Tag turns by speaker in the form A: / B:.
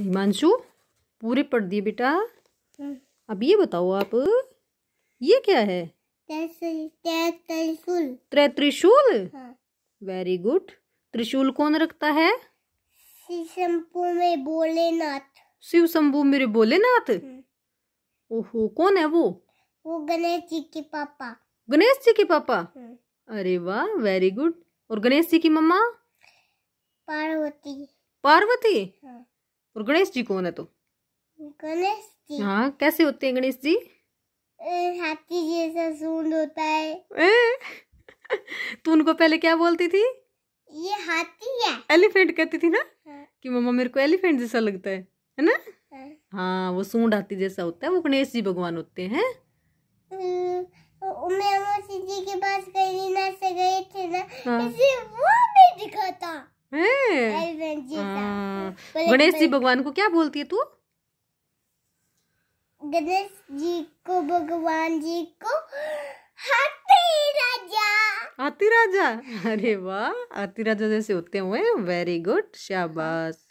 A: हिमांशु पूरे पढ़ दिए बेटा हाँ। अब ये बताओ आप ये क्या है
B: त्रिशूल
A: त्रिशूल वेरी गुड त्रिशूल कौन रखता है शिव में भोलेनाथ शिव शंभु मेरे भोलेनाथ हाँ। ओहो कौन है वो
B: वो गणेश जी के पापा
A: गणेश जी के पापा
B: हाँ।
A: अरे वाह वेरी गुड और गणेश जी की मम्मा
B: पार्वती पार्वती हाँ।
A: और गणेश जी कौन है तो
B: गणेश जी हाँ
A: कैसे होते हैं गणेश जी
B: हाथी जैसा सूंड होता है
A: तू उनको पहले क्या बोलती थी ये हाथी है एलिफेंट कहती थी ना हाँ। कि मम्मा मेरे को एलिफेंट जैसा लगता है है ना हाँ, हाँ वो सूंड हाथी जैसा होता है वो गणेश जी भगवान
B: होते हैं मैं हम्म, मौसी जी के पास गई ना से गए थे ना हाँ।
A: गणेश जी भगवान
B: को क्या बोलती है तू गणेश जी को भगवान जी को हाथी राजा हाथी
A: राजा अरे वाह हाथी राजा जैसे होते हुए वेरी गुड शाबाश